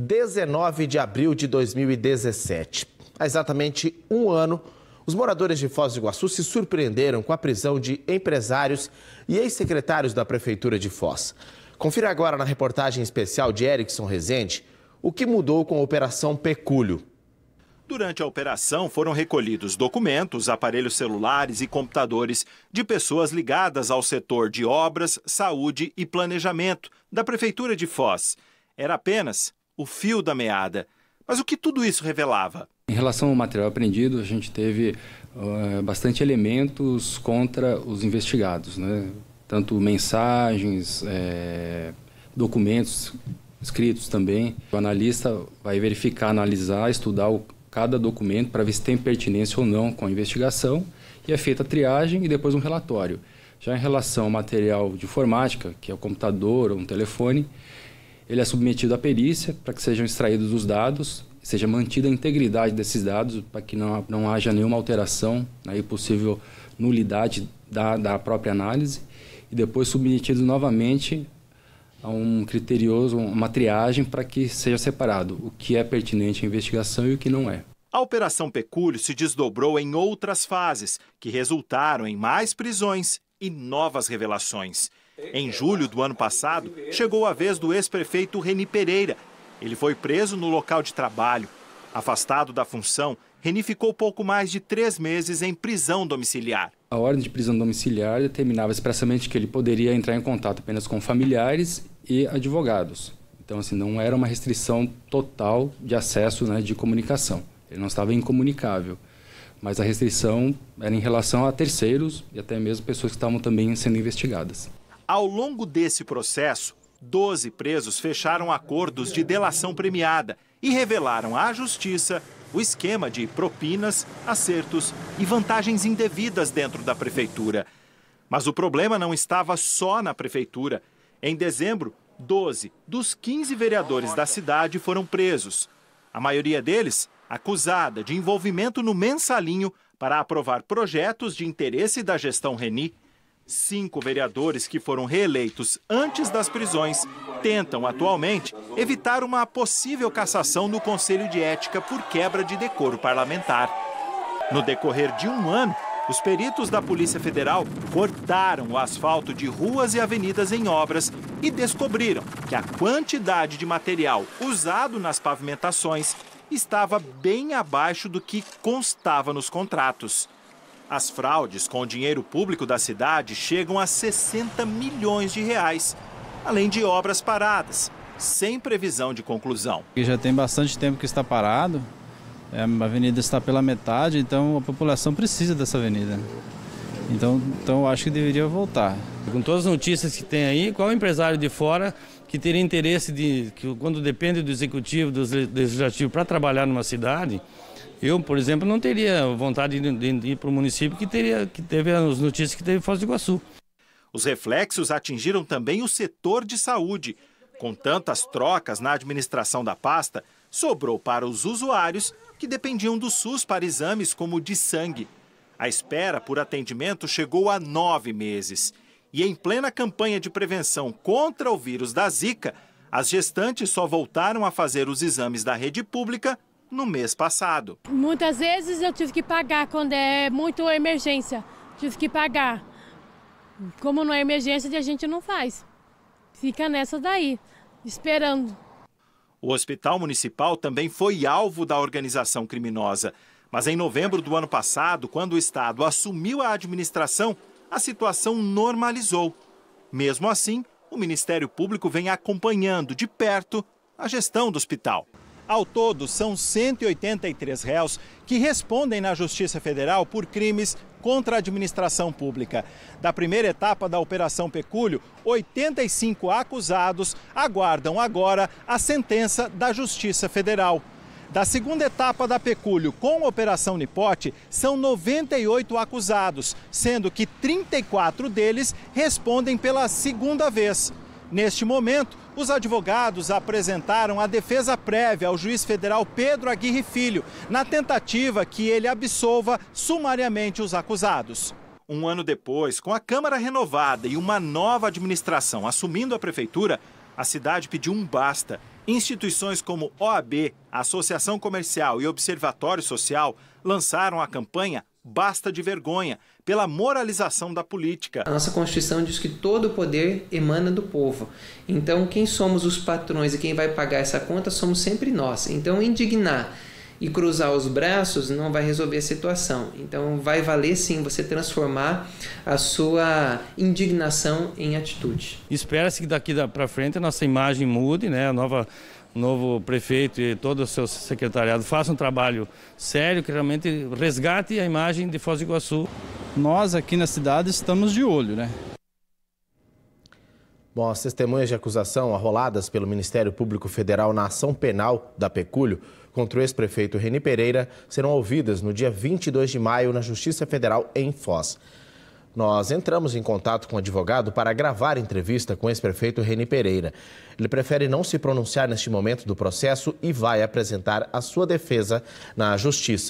19 de abril de 2017. Há exatamente um ano, os moradores de Foz do Iguaçu se surpreenderam com a prisão de empresários e ex-secretários da Prefeitura de Foz. Confira agora na reportagem especial de Erickson Rezende o que mudou com a Operação Pecúlio. Durante a operação, foram recolhidos documentos, aparelhos celulares e computadores de pessoas ligadas ao setor de obras, saúde e planejamento da Prefeitura de Foz. Era apenas o fio da meada. Mas o que tudo isso revelava? Em relação ao material apreendido, a gente teve uh, bastante elementos contra os investigados, né? tanto mensagens, é, documentos escritos também. O analista vai verificar, analisar, estudar o, cada documento para ver se tem pertinência ou não com a investigação e é feita a triagem e depois um relatório. Já em relação ao material de informática, que é o computador ou um telefone, ele é submetido à perícia para que sejam extraídos os dados, seja mantida a integridade desses dados, para que não, não haja nenhuma alteração né, possível nulidade da, da própria análise, e depois submetido novamente a um criterioso, uma triagem para que seja separado o que é pertinente à investigação e o que não é. A Operação Pecúlio se desdobrou em outras fases, que resultaram em mais prisões e novas revelações. Em julho do ano passado, chegou a vez do ex-prefeito Reni Pereira. Ele foi preso no local de trabalho. Afastado da função, Reni ficou pouco mais de três meses em prisão domiciliar. A ordem de prisão domiciliar determinava expressamente que ele poderia entrar em contato apenas com familiares e advogados. Então, assim, não era uma restrição total de acesso né, de comunicação. Ele não estava incomunicável. Mas a restrição era em relação a terceiros e até mesmo pessoas que estavam também sendo investigadas. Ao longo desse processo, 12 presos fecharam acordos de delação premiada e revelaram à justiça o esquema de propinas, acertos e vantagens indevidas dentro da prefeitura. Mas o problema não estava só na prefeitura. Em dezembro, 12 dos 15 vereadores da cidade foram presos. A maioria deles acusada de envolvimento no mensalinho para aprovar projetos de interesse da gestão Reni Cinco vereadores que foram reeleitos antes das prisões tentam, atualmente, evitar uma possível cassação no Conselho de Ética por quebra de decoro parlamentar. No decorrer de um ano, os peritos da Polícia Federal cortaram o asfalto de ruas e avenidas em obras e descobriram que a quantidade de material usado nas pavimentações estava bem abaixo do que constava nos contratos. As fraudes com o dinheiro público da cidade chegam a 60 milhões de reais, além de obras paradas, sem previsão de conclusão. Já tem bastante tempo que está parado, é, a avenida está pela metade, então a população precisa dessa avenida. Então, então acho que deveria voltar. Com todas as notícias que tem aí, qual é empresário de fora que teria interesse de que quando depende do executivo, do legislativo para trabalhar numa cidade, eu, por exemplo, não teria vontade de, de, de ir para o município que teria que teve as notícias que teve Foz do Iguaçu. Os reflexos atingiram também o setor de saúde. Com tantas trocas na administração da pasta, sobrou para os usuários que dependiam do SUS para exames como o de sangue. A espera por atendimento chegou a nove meses e em plena campanha de prevenção contra o vírus da Zika, as gestantes só voltaram a fazer os exames da rede pública no mês passado. Muitas vezes eu tive que pagar quando é muito emergência, tive que pagar. Como não é emergência, a gente não faz. Fica nessa daí, esperando. O hospital municipal também foi alvo da organização criminosa. Mas em novembro do ano passado, quando o Estado assumiu a administração, a situação normalizou. Mesmo assim, o Ministério Público vem acompanhando de perto a gestão do hospital. Ao todo, são 183 réus que respondem na Justiça Federal por crimes contra a administração pública. Da primeira etapa da Operação Pecúlio, 85 acusados aguardam agora a sentença da Justiça Federal. Da segunda etapa da Pecúlio com a Operação Nipote, são 98 acusados, sendo que 34 deles respondem pela segunda vez. Neste momento, os advogados apresentaram a defesa prévia ao juiz federal Pedro Aguirre Filho, na tentativa que ele absolva sumariamente os acusados. Um ano depois, com a Câmara renovada e uma nova administração assumindo a prefeitura, a cidade pediu um basta Instituições como OAB, Associação Comercial e Observatório Social lançaram a campanha Basta de Vergonha, pela moralização da política. A nossa Constituição diz que todo o poder emana do povo. Então, quem somos os patrões e quem vai pagar essa conta somos sempre nós. Então, indignar e cruzar os braços não vai resolver a situação. Então vai valer sim você transformar a sua indignação em atitude. Espera-se que daqui para frente a nossa imagem mude, né? A nova o novo prefeito e todo o seu secretariado façam um trabalho sério que realmente resgate a imagem de Foz do Iguaçu. Nós aqui na cidade estamos de olho, né? Bom, as testemunhas de acusação arroladas pelo Ministério Público Federal na ação penal da Pecúlio contra o ex-prefeito Reni Pereira serão ouvidas no dia 22 de maio na Justiça Federal em Foz. Nós entramos em contato com o advogado para gravar entrevista com o ex-prefeito Reni Pereira. Ele prefere não se pronunciar neste momento do processo e vai apresentar a sua defesa na Justiça.